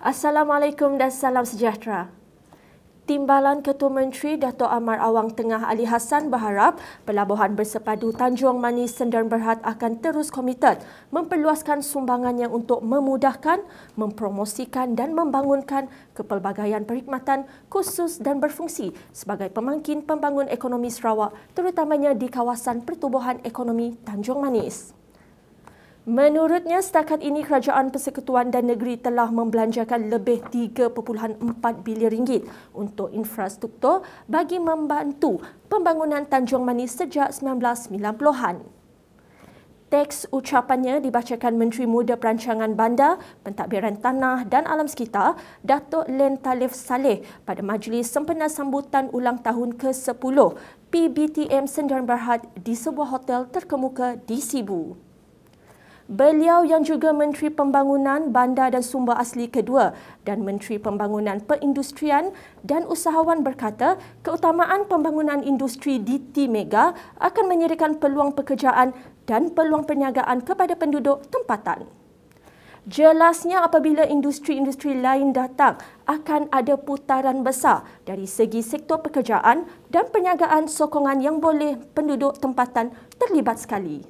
Assalamualaikum dan salam sejahtera. Timbalan Ketua Menteri Dato Amar Awang Tengah Ali Hassan berharap pelabuhan bersepadu Tanjung Manis Sendirian Berhad akan terus komited memperluaskan sumbangannya untuk memudahkan, mempromosikan dan membangunkan kepelbagaian perkhidmatan khusus dan berfungsi sebagai pemangkin pembangun ekonomi Sarawak terutamanya di kawasan pertubuhan ekonomi Tanjung Manis. Menurutnya, setakat ini Kerajaan Persekutuan dan Negeri telah membelanjakan lebih 3.4 bilion ringgit untuk infrastruktur bagi membantu pembangunan Tanjung Manis sejak 1990-an. Teks ucapannya dibacakan Menteri Muda Perancangan Bandar, Pentadbiran Tanah dan Alam Sekitar, Datuk Len Talif Saleh pada Majlis Sempena Sambutan Ulang Tahun ke-10 PBTM Sendirian Berhad di sebuah hotel terkemuka di Sibu. Beliau yang juga Menteri Pembangunan Bandar dan Sumber Asli kedua dan Menteri Pembangunan Perindustrian dan Usahawan berkata keutamaan pembangunan industri di T Mega akan menyediakan peluang pekerjaan dan peluang perniagaan kepada penduduk tempatan. Jelasnya apabila industri-industri lain datang akan ada putaran besar dari segi sektor pekerjaan dan perniagaan sokongan yang boleh penduduk tempatan terlibat sekali.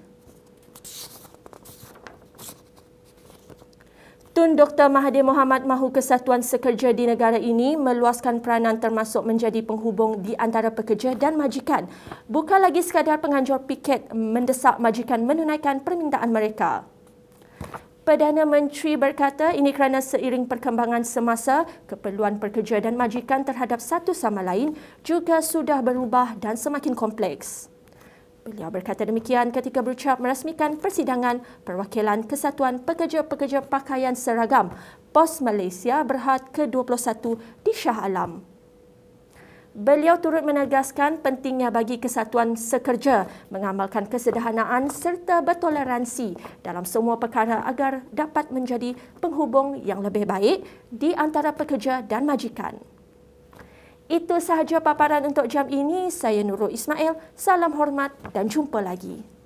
Tun Dr. Mahathir Mohamad mahu kesatuan sekerja di negara ini meluaskan peranan termasuk menjadi penghubung di antara pekerja dan majikan. Bukan lagi sekadar penganjur piket mendesak majikan menunaikan permintaan mereka. Perdana Menteri berkata ini kerana seiring perkembangan semasa, keperluan pekerja dan majikan terhadap satu sama lain juga sudah berubah dan semakin kompleks. Beliau berkata demikian ketika berucap merasmikan persidangan Perwakilan Kesatuan Pekerja-Pekerja Pakaian Seragam POS Malaysia Berhad ke-21 di Shah Alam. Beliau turut menegaskan pentingnya bagi kesatuan sekerja mengamalkan kesederhanaan serta bertoleransi dalam semua perkara agar dapat menjadi penghubung yang lebih baik di antara pekerja dan majikan. Itu sahaja paparan untuk jam ini. Saya Nurul Ismail. Salam hormat dan jumpa lagi.